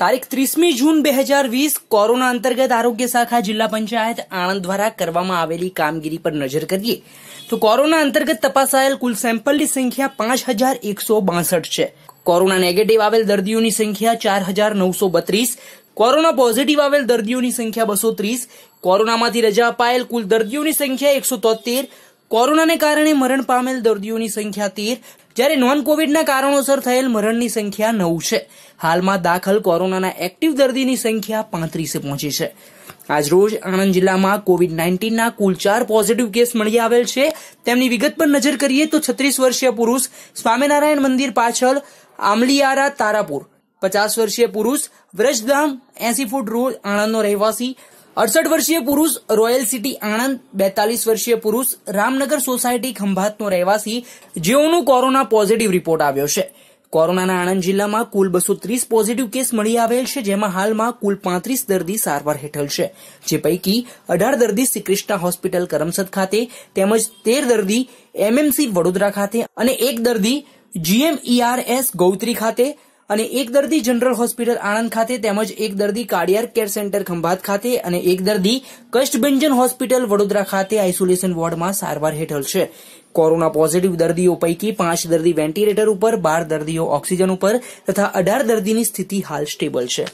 તારીખ ત્રીસમી જૂન બે હજાર વીસ કોરોના અંતર્ગત આરોગ્ય શાખા જિલ્લા પંચાયત આણંદ દ્વારા કરવામાં આવેલી કામગીરી પર નજર કરીએ તો કોરોના અંતર્ગત તપાસાયેલ કુલ સેમ્પલની સંખ્યા પાંચ હજાર એકસો બાસઠ છે કોરોના નેગેટિવ આવેલ દર્દીઓની સંખ્યા ચાર હજાર નવસો બત્રીસ કોરોના પોઝિટિવ આવેલ દર્દીઓની સંખ્યા બસો ત્રીસ કોરોનામાંથી રજા અપાયેલ કુલ દર્દીઓની સંખ્યા એકસો તોતેર કોરોનાને કારણે મરણ પામેલ દર્દીઓની સંખ્યા તેર જ્યારે નોન કોવિડના કારણોસર થયેલ મરણની સંખ્યા નવ છે હાલમાં દાખલ કોરોનાના એક્ટિવ દર્દીની સંખ્યા પાંત્રીસે પહોંચી છે આજરોજ આણંદ જિલ્લામાં કોવિડ નાઇન્ટીનના કુલ ચાર પોઝિટિવ કેસ મળી આવેલ છે તેમની વિગત પર નજર કરીએ તો છત્રીસ વર્ષીય પુરુષ સ્વામિનારાયણ મંદિર પાછળ આમલીયારા તારાપુર પચાસ વર્ષીય પુરુષ વ્રજધામ એસી ફૂટ રોડ આણંદનો રહેવાસી અડસઠ વર્ષીય પુરુષ રોયલ સિટી આણંદ બેતાલીસ વર્ષીય પુરુષ રામનગર સોસાયટી ખંભાતનો રહેવાસી જેઓનું કોરોના પોઝિટિવ રિપોર્ટ આવ્યો છે કોરોનાના આણંદ જિલ્લામાં કુલ બસો ત્રીસ પોઝિટિવ કેસ મળી આવેલ છે જેમાં હાલમાં કુલ પાંત્રીસ દર્દી સારવાર હેઠળ છે જે પૈકી અઢાર દર્દી શ્રીકૃષ્ણા હોસ્પિટલ કરમસદ ખાતે તેમજ તેર દર્દી એમએમસી વડોદરા ખાતે અને એક દર્દી જીએમઈઆરએસ e ગૌત્રી ખાતે અને એક દર્દી જનરલ હોસ્પિટલ આણંદ ખાતે તેમજ એક દર્દી કાર્ડિયાક કેર સેન્ટર ખંભાત ખાતે અને એક દર્દી કષ્ટભંજન હોસ્પિટલ વડોદરા ખાતે આઇસોલેશન વોર્ડમાં સારવાર હેઠળ છે કોરોના પોઝિટિવ દર્દીઓ પૈકી પાંચ દર્દી વેન્ટિલેટર ઉપર બાર દર્દીઓ ઓક્સિજન ઉપર તથા અઢાર દર્દીની સ્થિતિ હાલ સ્ટેબલ છે